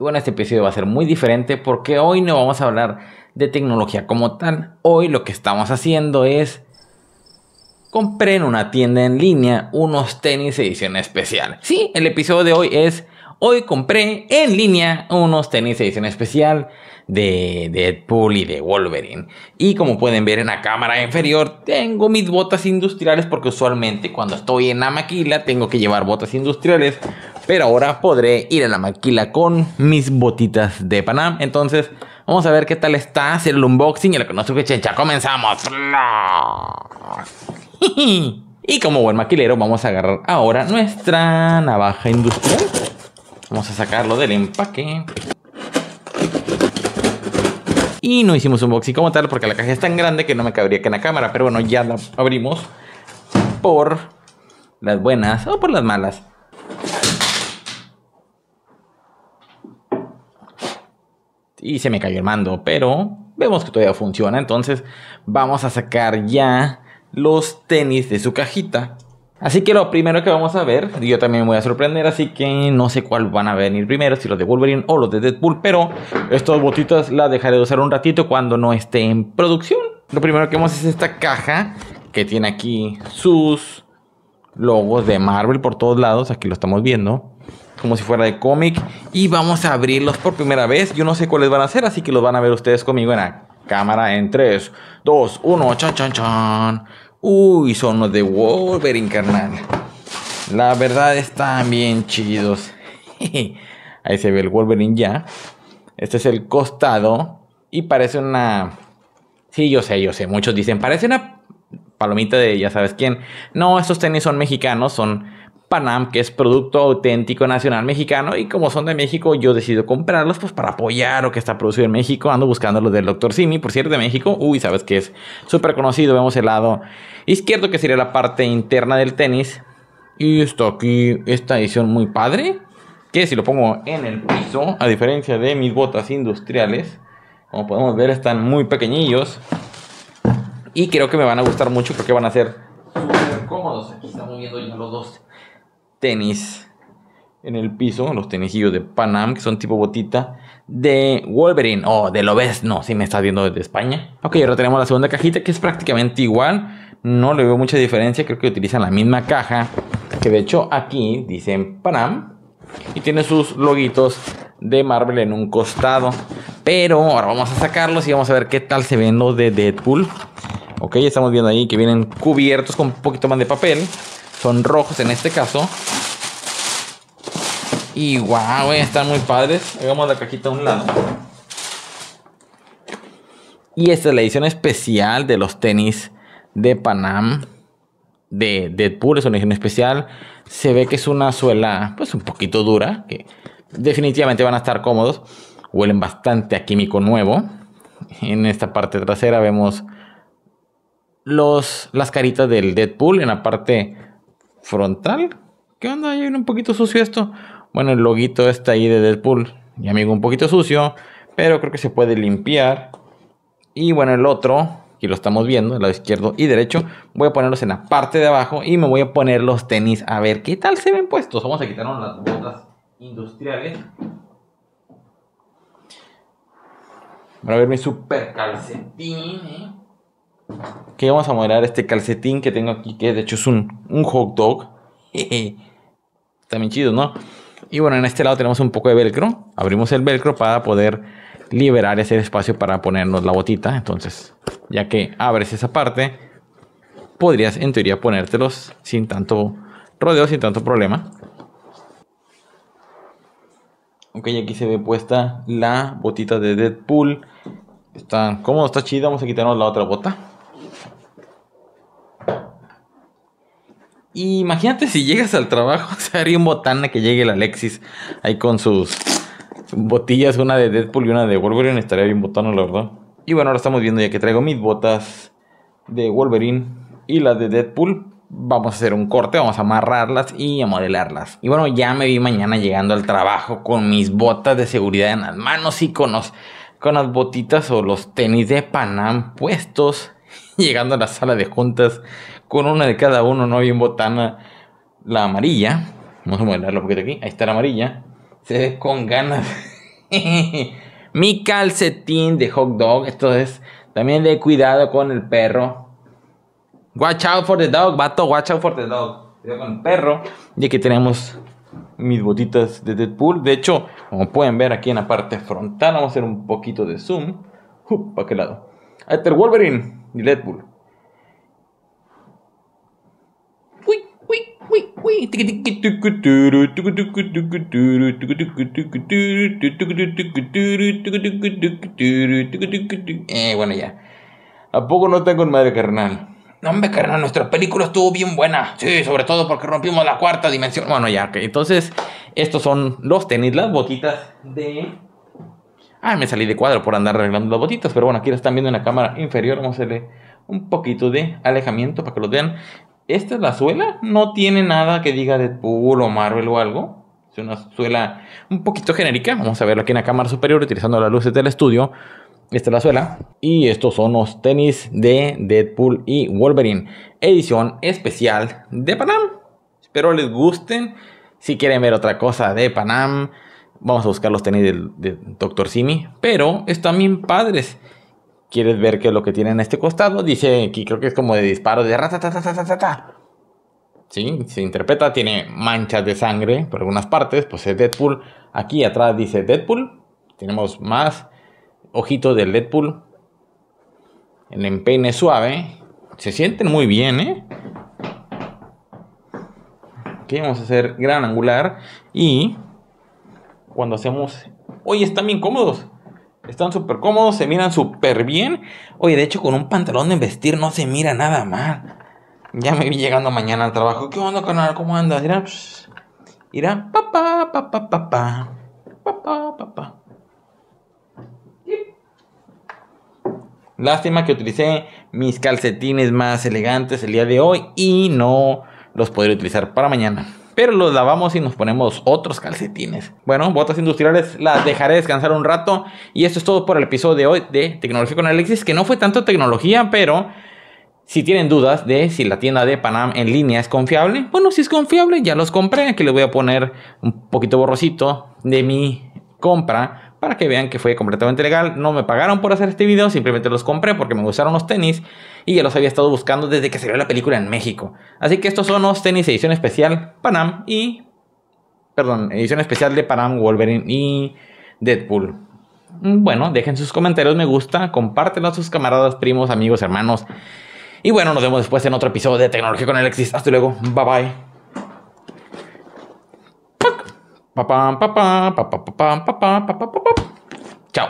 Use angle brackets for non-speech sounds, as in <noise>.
bueno, este episodio va a ser muy diferente porque hoy no vamos a hablar de tecnología como tal. Hoy lo que estamos haciendo es compré en una tienda en línea unos tenis edición especial. Sí, el episodio de hoy es hoy compré en línea unos tenis edición especial de Deadpool y de Wolverine. Y como pueden ver en la cámara inferior, tengo mis botas industriales porque usualmente cuando estoy en la maquila tengo que llevar botas industriales pero ahora podré ir a la maquila con mis botitas de Panam. Entonces, vamos a ver qué tal está hacer el unboxing y lo que no comenzamos. <laughs> Y como buen maquilero, vamos a agarrar ahora nuestra navaja industrial. Vamos a sacarlo del empaque. Y no hicimos unboxing como tal porque la caja es tan grande que no me cabría que en la cámara. Pero bueno, ya la abrimos por las buenas o por las malas. y se me cayó el mando, pero vemos que todavía funciona, entonces vamos a sacar ya los tenis de su cajita. Así que lo primero que vamos a ver, yo también me voy a sorprender, así que no sé cuál van a venir primero, si los de Wolverine o los de Deadpool, pero estas botitas las dejaré de usar un ratito cuando no esté en producción. Lo primero que vemos es esta caja que tiene aquí sus logos de Marvel por todos lados, aquí lo estamos viendo como si fuera de cómic. Y vamos a abrirlos por primera vez. Yo no sé cuáles van a ser, así que los van a ver ustedes conmigo en la cámara en 3, 2, 1, chan, chan, chan. Uy, son los de Wolverine, carnal. La verdad están bien chidos. <laughs> Ahí se ve el Wolverine ya. Este es el costado. Y parece una. Sí, yo sé, yo sé. Muchos dicen, parece una palomita de ya sabes quién. No, estos tenis son mexicanos, son Panam, que es producto auténtico nacional mexicano. Y como son de México, yo decido comprarlos pues para apoyar lo que está producido en México. Ando buscando los del Dr. Simi, por cierto, de México. Uy, sabes que es súper conocido. Vemos el lado izquierdo, que sería la parte interna del tenis. Y está aquí esta edición muy padre. Que si lo pongo en el piso, a diferencia de mis botas industriales, como podemos ver, están muy pequeñillos. Y creo que me van a gustar mucho porque van a ser tenis en el piso, los tenisillos de Panam, que son tipo botita, de Wolverine o de ves no, si me estás viendo desde España. Ok, ahora tenemos la segunda cajita que es prácticamente igual, no le veo mucha diferencia, creo que utilizan la misma caja, que de hecho aquí dicen Panam y tiene sus loguitos de Marvel en un costado. Pero ahora vamos a sacarlos y vamos a ver qué tal se ven los de Deadpool. Ok, estamos viendo ahí que vienen cubiertos con un poquito más de papel. Son rojos en este caso. Y wow, eh, están muy padres. Hagamos la cajita a un lado. Y esta es la edición especial de los tenis de Panam. De Deadpool es una edición especial. Se ve que es una suela, pues un poquito dura. Que definitivamente van a estar cómodos. Huelen bastante a químico nuevo. En esta parte trasera vemos los, las caritas del Deadpool. En la parte frontal. ¿Qué onda? Ahí viene un poquito sucio esto. Bueno, el loguito está ahí de Deadpool. Mi amigo, un poquito sucio, pero creo que se puede limpiar. Y bueno, el otro, Aquí lo estamos viendo, el lado izquierdo y derecho, voy a ponerlos en la parte de abajo y me voy a poner los tenis a ver qué tal se ven puestos. Vamos a quitarnos las botas industriales. Voy a ver mi super calcetín, ¿eh? vamos a moderar este calcetín que tengo aquí, que de hecho es un, hot dog. <laughs> También chido, ¿no? Y bueno, en este lado tenemos un poco de velcro. Abrimos el velcro para poder liberar ese espacio para ponernos la botita. Entonces, ya que abres esa parte, podrías en teoría ponértelos sin tanto rodeo, sin tanto problema. Ok, aquí se ve puesta la botita de Deadpool. Está cómodo, está chida. Vamos a quitarnos la otra bota. Y imagínate si llegas al trabajo, <laughs> haría un botana que llegue el Alexis ahí con sus botillas, una de Deadpool y una de Wolverine, estaría bien botano, la verdad. Y bueno, ahora estamos viendo ya que traigo mis botas de Wolverine y las de Deadpool. Vamos a hacer un corte, vamos a amarrarlas y a modelarlas. Y bueno, ya me vi mañana llegando al trabajo con mis botas de seguridad en las manos y con, con las botitas o los tenis de Panam puestos <laughs> llegando a la sala de juntas con una de cada uno, no hay en botana, la amarilla, vamos a modelarlo un poquito aquí, ahí está la amarilla, se ve con ganas. <laughs> Mi calcetín de hot dog, esto es, también de cuidado con el perro. Watch out for the dog, vato, watch out for the dog. Cuidado con el perro. Y aquí tenemos mis botitas de Deadpool. De hecho, como pueden ver aquí en la parte frontal, vamos a hacer un poquito de zoom. ¿Para qué lado? Ahí está el Wolverine ni Red Bull. Eh, bueno, ya. ¿A poco no tengo con madre, carnal? No, hombre, carnal, nuestra película estuvo bien buena. Sí, sobre todo porque rompimos la cuarta dimensión. Bueno, ya, ok. Entonces, estos son los tenis, las botitas de Ah, me salí de cuadro por andar arreglando las botitas, pero bueno, aquí lo están viendo en la cámara inferior. Vamos a darle un poquito de alejamiento para que lo vean. Esta es la suela, no tiene nada que diga Deadpool o Marvel o algo. Es una suela un poquito genérica. Vamos a verlo aquí en la cámara superior utilizando las luces del estudio. Esta es la suela. Y estos son los tenis de Deadpool y Wolverine. Edición especial de Panam. Espero les gusten. Si quieren ver otra cosa de Panam Vamos a buscar los tenis del, Dr. Simi. Pero es también padres. ¿Quieres ver qué es lo que tiene en este costado? Dice que creo que es como de disparo de ratatatatata. Sí, se interpreta, tiene manchas de sangre por algunas partes, pues es Deadpool. Aquí atrás dice Deadpool. Tenemos más ojitos del Deadpool. El empeine suave. Se sienten muy bien, ¿eh? Aquí vamos a hacer gran angular y cuando hacemos... Oye, están bien cómodos. Están súper cómodos, se miran súper bien. Oye, de hecho, con un pantalón de vestir no se mira nada mal. Ya me vi llegando mañana al trabajo. ¿Qué onda, canal? ¿Cómo andas? Irá papá, papá, papá, papá, papá. Lástima que utilicé mis calcetines más elegantes el día de hoy y no los podré utilizar para mañana pero los lavamos y nos ponemos otros calcetines. Bueno, botas industriales las dejaré descansar un rato. Y esto es todo por el episodio de hoy de Tecnología con Alexis, que no fue tanto tecnología, pero si tienen dudas de si la tienda de Panam en línea es confiable, bueno, si es confiable, ya los compré. Aquí les voy a poner un poquito borrosito de mi compra para que vean que fue completamente legal. No me pagaron por hacer este video, simplemente los compré porque me gustaron los tenis y ya los había estado buscando desde que se vio la película en México. Así que estos son los tenis edición especial Panam y... Perdón, edición especial de Panam, Wolverine y Deadpool. Bueno, dejen sus comentarios, me gusta, compártelo a sus camaradas, primos, amigos, hermanos. Y bueno, nos vemos después en otro episodio de Tecnología con Alexis. Hasta luego, bye bye. Chao.